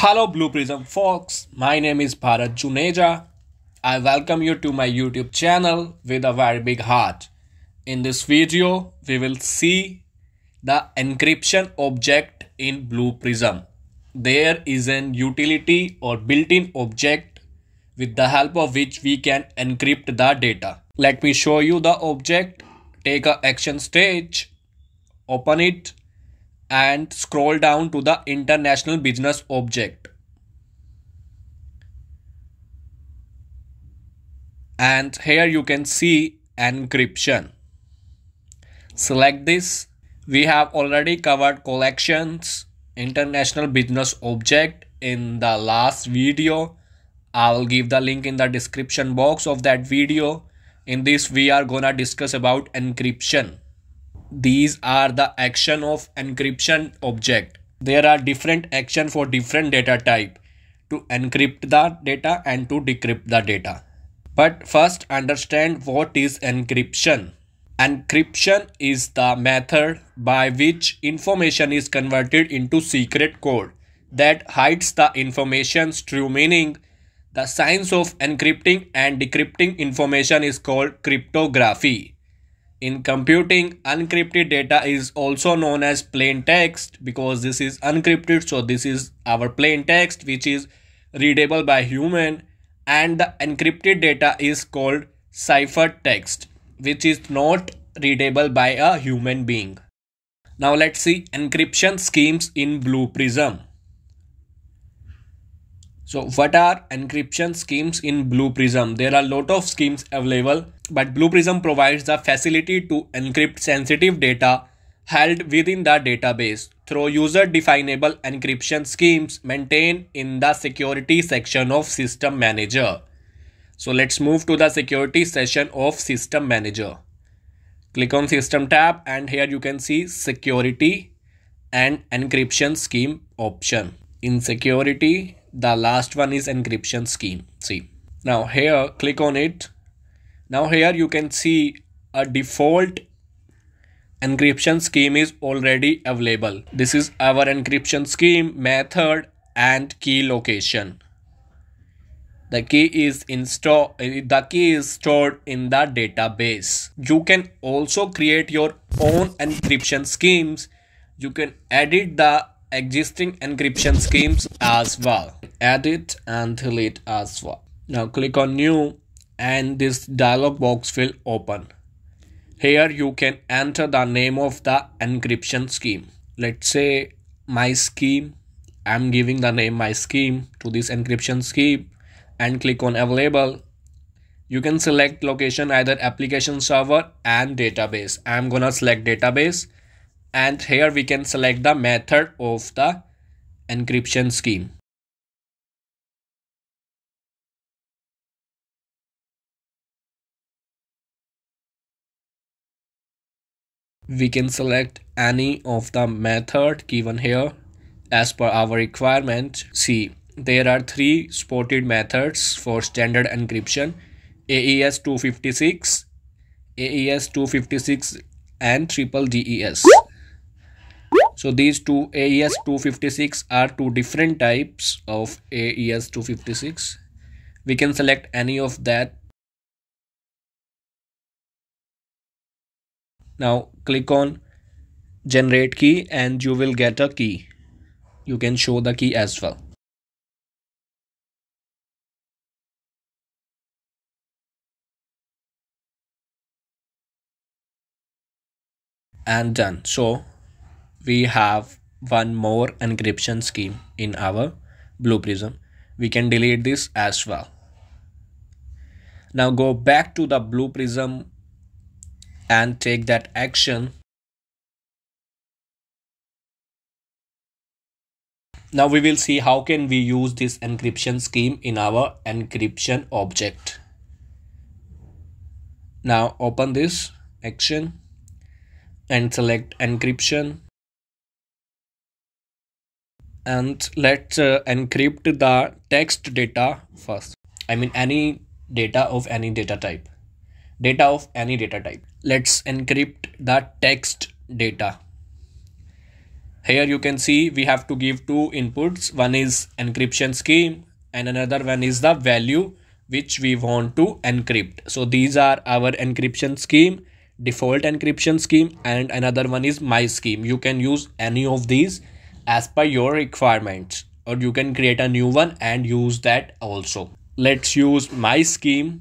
Hello Blue Prism folks, my name is Bharat Juneja. I welcome you to my YouTube channel with a very big heart. In this video, we will see the encryption object in Blue Prism. There is an utility or built-in object with the help of which we can encrypt the data. Let me show you the object. Take a action stage, open it and scroll down to the international business object and here you can see encryption select this we have already covered collections international business object in the last video i'll give the link in the description box of that video in this we are gonna discuss about encryption these are the action of encryption object. There are different action for different data type to encrypt the data and to decrypt the data. But first understand what is encryption. Encryption is the method by which information is converted into secret code that hides the information's true meaning. The science of encrypting and decrypting information is called cryptography. In computing, unencrypted data is also known as plain text because this is unencrypted. So this is our plain text which is readable by human and the encrypted data is called text, which is not readable by a human being. Now let's see encryption schemes in Blue Prism. So what are encryption schemes in Blue Prism? There are a lot of schemes available, but Blue Prism provides the facility to encrypt sensitive data held within the database through user-definable encryption schemes maintained in the security section of System Manager. So let's move to the security section of System Manager. Click on System tab and here you can see Security and Encryption Scheme option. In Security, the last one is encryption scheme see now here click on it now here you can see a default encryption scheme is already available this is our encryption scheme method and key location the key is install the key is stored in the database you can also create your own encryption schemes you can edit the existing encryption schemes as well. Edit and delete as well. Now click on new and this dialog box will open. Here you can enter the name of the encryption scheme. Let's say my scheme. I'm giving the name my scheme to this encryption scheme and click on available. You can select location either application server and database. I'm gonna select database and here we can select the method of the encryption scheme we can select any of the method given here as per our requirement see there are three supported methods for standard encryption AES 256 AES 256 and triple DES so these two AES 256 are two different types of AES 256. We can select any of that. Now click on generate key and you will get a key. You can show the key as well. and done so we have one more encryption scheme in our blue prism we can delete this as well now go back to the blue prism and take that action now we will see how can we use this encryption scheme in our encryption object now open this action and select encryption and let's uh, encrypt the text data first i mean any data of any data type data of any data type let's encrypt the text data here you can see we have to give two inputs one is encryption scheme and another one is the value which we want to encrypt so these are our encryption scheme default encryption scheme and another one is my scheme you can use any of these as per your requirements or you can create a new one and use that also let's use my scheme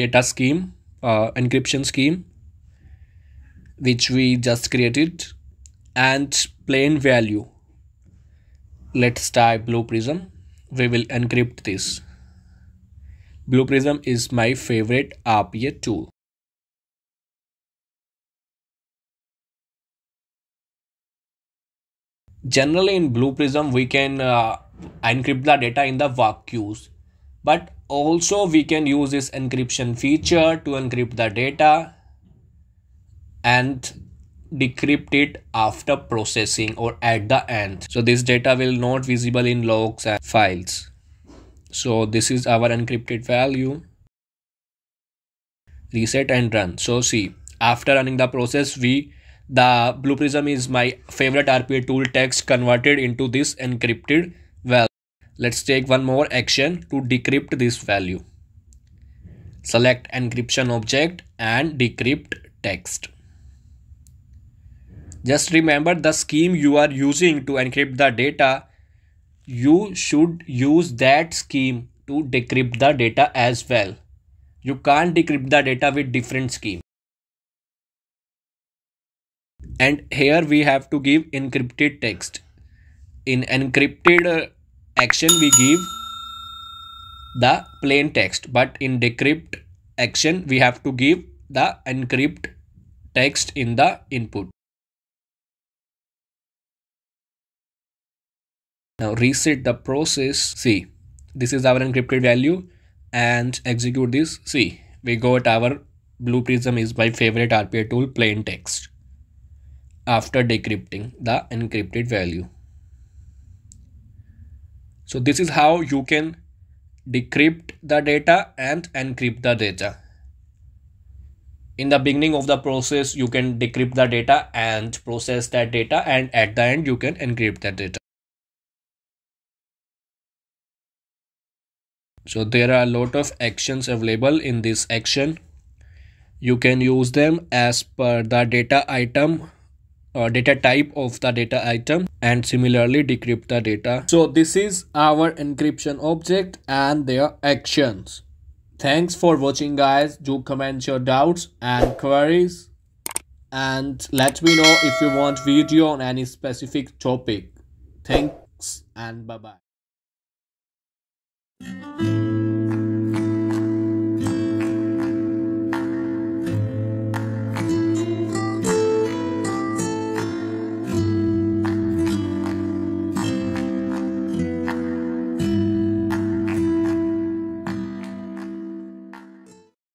data scheme uh, encryption scheme which we just created and plain value let's type blue prism we will encrypt this blue prism is my favorite rpa tool generally in blue prism we can uh, encrypt the data in the var queues but also we can use this encryption feature to encrypt the data and decrypt it after processing or at the end so this data will not visible in logs and files so this is our encrypted value reset and run so see after running the process we the Blue Prism is my favorite RPA tool text converted into this encrypted value. Let's take one more action to decrypt this value. Select encryption object and decrypt text. Just remember the scheme you are using to encrypt the data. You should use that scheme to decrypt the data as well. You can't decrypt the data with different scheme and here we have to give encrypted text in encrypted uh, action we give the plain text but in decrypt action we have to give the encrypt text in the input now reset the process see this is our encrypted value and execute this see we got our blue prism is my favorite rpa tool plain text after decrypting the encrypted value. So this is how you can decrypt the data and encrypt the data. In the beginning of the process, you can decrypt the data and process that data and at the end you can encrypt that data. So there are a lot of actions available in this action. You can use them as per the data item uh, data type of the data item and similarly decrypt the data so this is our encryption object and their actions thanks for watching guys do comment your doubts and queries and let me know if you want video on any specific topic thanks and bye bye